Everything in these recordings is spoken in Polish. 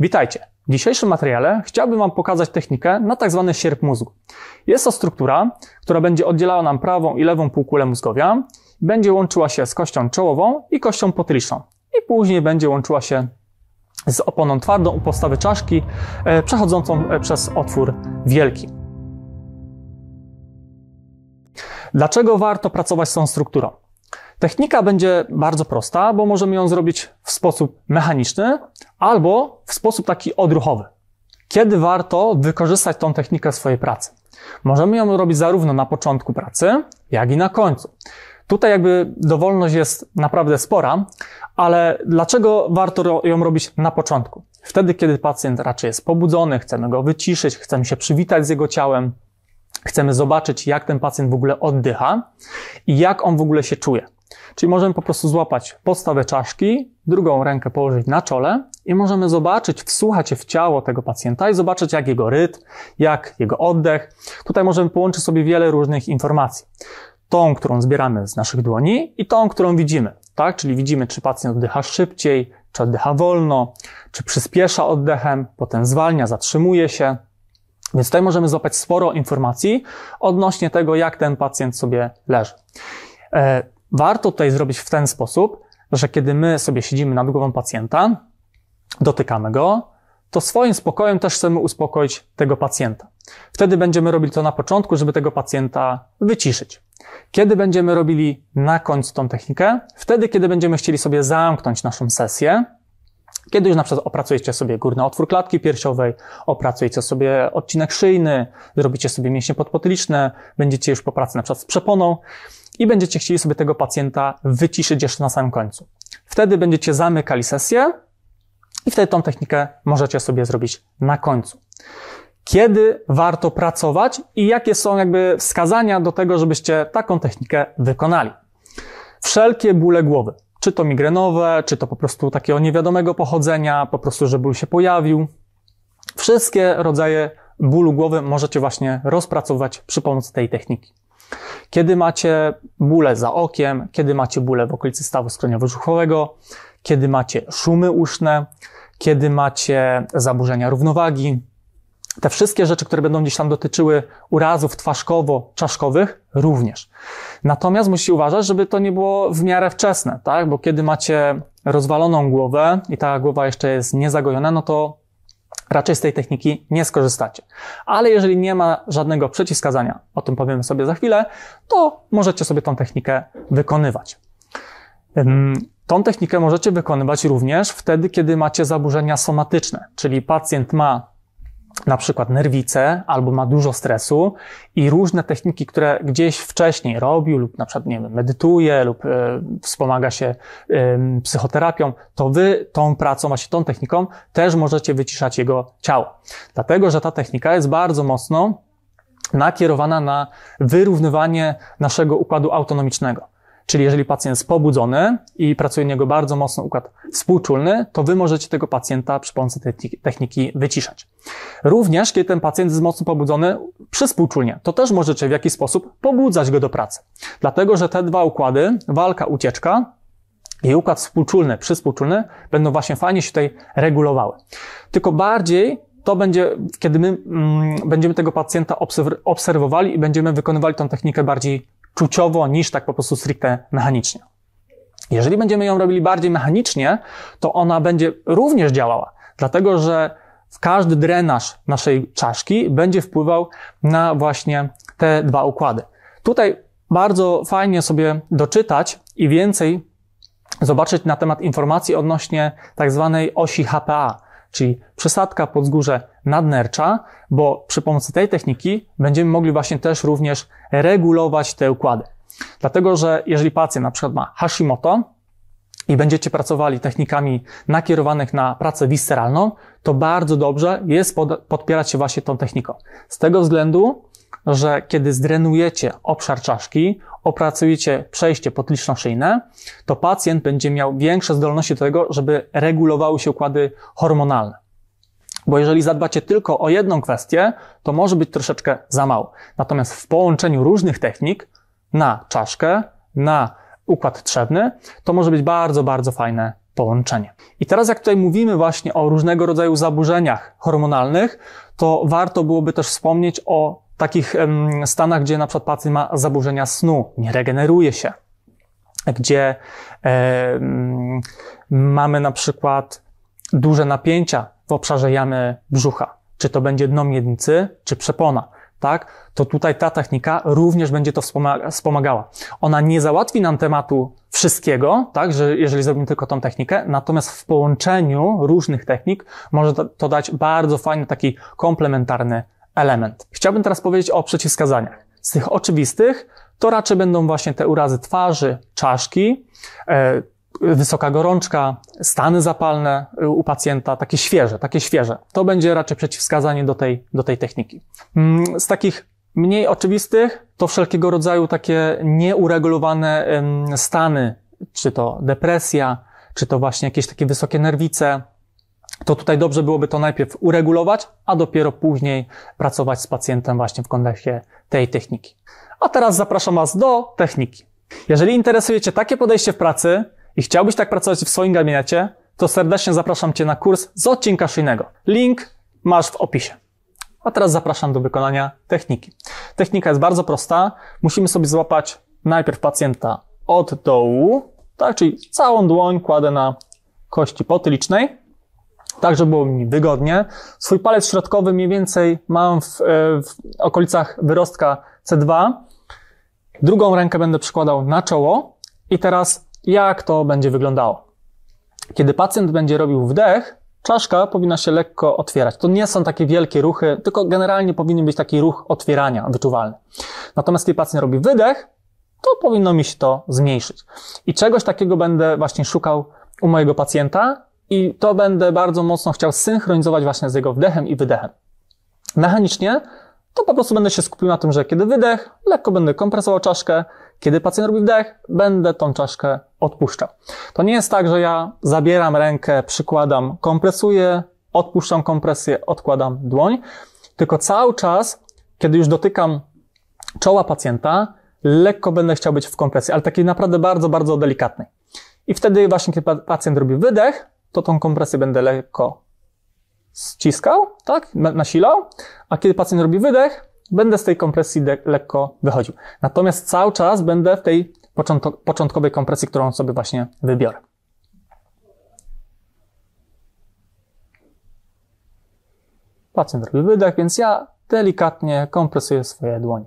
Witajcie! W dzisiejszym materiale chciałbym Wam pokazać technikę na tzw. Tak sierp mózgu. Jest to struktura, która będzie oddzielała nam prawą i lewą półkulę mózgowia, będzie łączyła się z kością czołową i kością potyliczną i później będzie łączyła się z oponą twardą u podstawy czaszki, e, przechodzącą e, przez otwór wielki. Dlaczego warto pracować z tą strukturą? Technika będzie bardzo prosta, bo możemy ją zrobić w sposób mechaniczny albo w sposób taki odruchowy. Kiedy warto wykorzystać tą technikę w swojej pracy? Możemy ją robić zarówno na początku pracy, jak i na końcu. Tutaj jakby dowolność jest naprawdę spora, ale dlaczego warto ją robić na początku? Wtedy, kiedy pacjent raczej jest pobudzony, chcemy go wyciszyć, chcemy się przywitać z jego ciałem, chcemy zobaczyć, jak ten pacjent w ogóle oddycha i jak on w ogóle się czuje. Czyli możemy po prostu złapać podstawę czaszki, drugą rękę położyć na czole i możemy zobaczyć, wsłuchać się w ciało tego pacjenta i zobaczyć, jak jego rytm, jak jego oddech. Tutaj możemy połączyć sobie wiele różnych informacji. Tą, którą zbieramy z naszych dłoni i tą, którą widzimy, tak? Czyli widzimy, czy pacjent oddycha szybciej, czy oddycha wolno, czy przyspiesza oddechem, potem zwalnia, zatrzymuje się. Więc tutaj możemy złapać sporo informacji odnośnie tego, jak ten pacjent sobie leży. E, Warto tutaj zrobić w ten sposób, że kiedy my sobie siedzimy nad głową pacjenta, dotykamy go, to swoim spokojem też chcemy uspokoić tego pacjenta. Wtedy będziemy robili to na początku, żeby tego pacjenta wyciszyć. Kiedy będziemy robili na końcu tą technikę? Wtedy, kiedy będziemy chcieli sobie zamknąć naszą sesję, kiedy już na przykład opracujecie sobie górny otwór klatki piersiowej, opracujecie sobie odcinek szyjny, zrobicie sobie mięśnie podpotyliczne, będziecie już po pracy na przykład z przeponą, i będziecie chcieli sobie tego pacjenta wyciszyć jeszcze na samym końcu. Wtedy będziecie zamykali sesję i wtedy tą technikę możecie sobie zrobić na końcu. Kiedy warto pracować i jakie są jakby wskazania do tego, żebyście taką technikę wykonali? Wszelkie bóle głowy, czy to migrenowe, czy to po prostu takiego niewiadomego pochodzenia, po prostu, że ból się pojawił. Wszystkie rodzaje bólu głowy możecie właśnie rozpracować przy pomocy tej techniki. Kiedy macie bóle za okiem, kiedy macie bóle w okolicy stawu skroniowo-brzuchowego, kiedy macie szumy uszne, kiedy macie zaburzenia równowagi. Te wszystkie rzeczy, które będą gdzieś tam dotyczyły urazów twarzkowo-czaszkowych również. Natomiast musicie uważać, żeby to nie było w miarę wczesne, tak? Bo kiedy macie rozwaloną głowę i ta głowa jeszcze jest niezagojona, no to raczej z tej techniki nie skorzystacie. Ale jeżeli nie ma żadnego przeciwskazania, o tym powiemy sobie za chwilę, to możecie sobie tą technikę wykonywać. Tą technikę możecie wykonywać również wtedy, kiedy macie zaburzenia somatyczne, czyli pacjent ma na przykład nerwice albo ma dużo stresu i różne techniki, które gdzieś wcześniej robił lub na przykład nie wiem, medytuje lub y, wspomaga się y, psychoterapią, to wy tą pracą, właśnie tą techniką też możecie wyciszać jego ciało. Dlatego, że ta technika jest bardzo mocno nakierowana na wyrównywanie naszego układu autonomicznego. Czyli jeżeli pacjent jest pobudzony i pracuje niego bardzo mocno układ współczulny, to wy możecie tego pacjenta przy pomocy tej techniki wyciszać. Również, kiedy ten pacjent jest mocno pobudzony przy współczulnie, to też możecie w jakiś sposób pobudzać go do pracy. Dlatego, że te dwa układy, walka, ucieczka, i układ współczulny, przyspółczulny będą właśnie fajnie się tutaj regulowały. Tylko bardziej to będzie, kiedy my mm, będziemy tego pacjenta obserwowali i będziemy wykonywali tą technikę bardziej czuciowo niż tak po prostu stricte mechanicznie. Jeżeli będziemy ją robili bardziej mechanicznie, to ona będzie również działała, dlatego że w każdy drenaż naszej czaszki będzie wpływał na właśnie te dwa układy. Tutaj bardzo fajnie sobie doczytać i więcej zobaczyć na temat informacji odnośnie tak zwanej osi HPA, czyli przesadka pod wzgórze nadnercza, bo przy pomocy tej techniki będziemy mogli właśnie też również regulować te układy. Dlatego, że jeżeli pacjent na przykład ma Hashimoto i będziecie pracowali technikami nakierowanych na pracę wisceralną, to bardzo dobrze jest podpierać się właśnie tą techniką. Z tego względu, że kiedy zdrenujecie obszar czaszki, opracujecie przejście podliczno-szyjne, to pacjent będzie miał większe zdolności do tego, żeby regulowały się układy hormonalne. Bo jeżeli zadbacie tylko o jedną kwestię, to może być troszeczkę za mało. Natomiast w połączeniu różnych technik na czaszkę, na układ trzewny, to może być bardzo, bardzo fajne połączenie. I teraz, jak tutaj mówimy właśnie o różnego rodzaju zaburzeniach hormonalnych, to warto byłoby też wspomnieć o takich stanach, gdzie na przykład pacjent ma zaburzenia snu, nie regeneruje się, gdzie e, mamy na przykład duże napięcia w obszarze jamy brzucha, czy to będzie dno miednicy, czy przepona, tak? To tutaj ta technika również będzie to wspomagała. Ona nie załatwi nam tematu wszystkiego, tak, że jeżeli zrobimy tylko tą technikę, natomiast w połączeniu różnych technik może to dać bardzo fajny taki komplementarny element. Chciałbym teraz powiedzieć o przeciwwskazaniach. Z tych oczywistych to raczej będą właśnie te urazy twarzy, czaszki, e, wysoka gorączka, stany zapalne u pacjenta, takie świeże, takie świeże. To będzie raczej przeciwwskazanie do tej, do tej techniki. Mm, z takich mniej oczywistych to wszelkiego rodzaju takie nieuregulowane stany, czy to depresja, czy to właśnie jakieś takie wysokie nerwice, to tutaj dobrze byłoby to najpierw uregulować, a dopiero później pracować z pacjentem właśnie w kontekście tej techniki. A teraz zapraszam Was do techniki. Jeżeli interesujecie takie podejście w pracy i chciałbyś tak pracować w swoim gabinecie, to serdecznie zapraszam Cię na kurs z odcinka szyjnego. Link masz w opisie. A teraz zapraszam do wykonania techniki. Technika jest bardzo prosta. Musimy sobie złapać najpierw pacjenta od dołu, tak, czyli całą dłoń kładę na kości potylicznej tak, żeby było mi wygodnie. Swój palec środkowy mniej więcej mam w, e, w okolicach wyrostka C2. Drugą rękę będę przykładał na czoło i teraz jak to będzie wyglądało. Kiedy pacjent będzie robił wdech, czaszka powinna się lekko otwierać. To nie są takie wielkie ruchy, tylko generalnie powinien być taki ruch otwierania wyczuwalny. Natomiast kiedy pacjent robi wydech, to powinno mi się to zmniejszyć. I czegoś takiego będę właśnie szukał u mojego pacjenta i to będę bardzo mocno chciał synchronizować właśnie z jego wdechem i wydechem. Mechanicznie to po prostu będę się skupił na tym, że kiedy wydech, lekko będę kompresował czaszkę, kiedy pacjent robi wdech, będę tą czaszkę odpuszczał. To nie jest tak, że ja zabieram rękę, przykładam, kompresuję, odpuszczam kompresję, odkładam dłoń, tylko cały czas, kiedy już dotykam czoła pacjenta, lekko będę chciał być w kompresji, ale takiej naprawdę bardzo, bardzo delikatnej. I wtedy właśnie, kiedy pacjent robi wydech, to tą kompresję będę lekko ściskał, tak, nasilał, a kiedy pacjent robi wydech, będę z tej kompresji lekko wychodził. Natomiast cały czas będę w tej początkowej kompresji, którą sobie właśnie wybiorę. Pacjent robi wydech, więc ja delikatnie kompresuję swoje dłonie.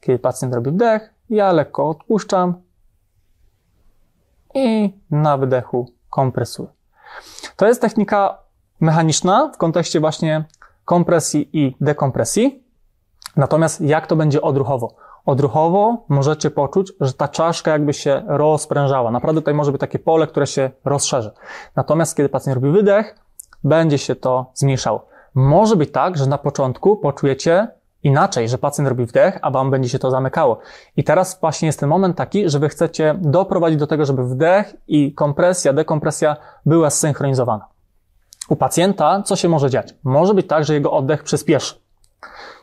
Kiedy pacjent robi wdech, ja lekko odpuszczam i na wydechu kompresuję. To jest technika mechaniczna w kontekście właśnie kompresji i dekompresji. Natomiast jak to będzie odruchowo? Odruchowo możecie poczuć, że ta czaszka jakby się rozprężała. Naprawdę tutaj może być takie pole, które się rozszerzy. Natomiast kiedy pacjent robi wydech, będzie się to zmniejszało. Może być tak, że na początku poczujecie inaczej, że pacjent robi wdech, a Wam będzie się to zamykało. I teraz właśnie jest ten moment taki, że Wy chcecie doprowadzić do tego, żeby wdech i kompresja, dekompresja była zsynchronizowana. U pacjenta co się może dziać? Może być tak, że jego oddech przyspieszy.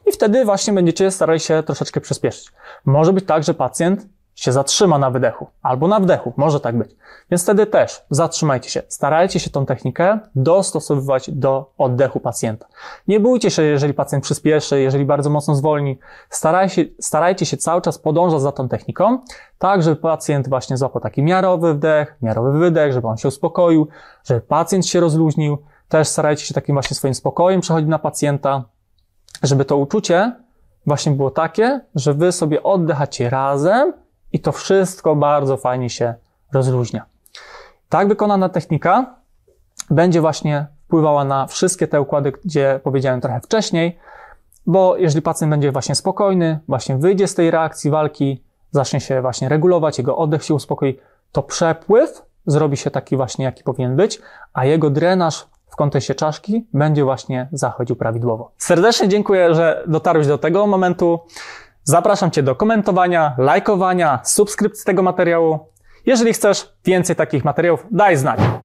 I wtedy właśnie będziecie starali się troszeczkę przyspieszyć. Może być tak, że pacjent się zatrzyma na wydechu albo na wdechu, może tak być. Więc wtedy też zatrzymajcie się. Starajcie się tą technikę dostosowywać do oddechu pacjenta. Nie bójcie się, jeżeli pacjent przyspieszy, jeżeli bardzo mocno zwolni. Starajcie, się, starajcie się cały czas podążać za tą techniką, tak żeby pacjent właśnie złapał taki miarowy wdech, miarowy wydech, żeby on się uspokoił, żeby pacjent się rozluźnił. Też starajcie się takim właśnie swoim spokojem przechodzić na pacjenta, żeby to uczucie właśnie było takie, że wy sobie oddychacie razem, i to wszystko bardzo fajnie się rozluźnia. Tak wykonana technika będzie właśnie wpływała na wszystkie te układy, gdzie powiedziałem trochę wcześniej, bo jeżeli pacjent będzie właśnie spokojny, właśnie wyjdzie z tej reakcji walki, zacznie się właśnie regulować, jego oddech się uspokoi, to przepływ zrobi się taki właśnie, jaki powinien być, a jego drenaż w kontekście czaszki będzie właśnie zachodził prawidłowo. Serdecznie dziękuję, że dotarłeś do tego momentu. Zapraszam Cię do komentowania, lajkowania, subskrypcji tego materiału. Jeżeli chcesz więcej takich materiałów, daj znać.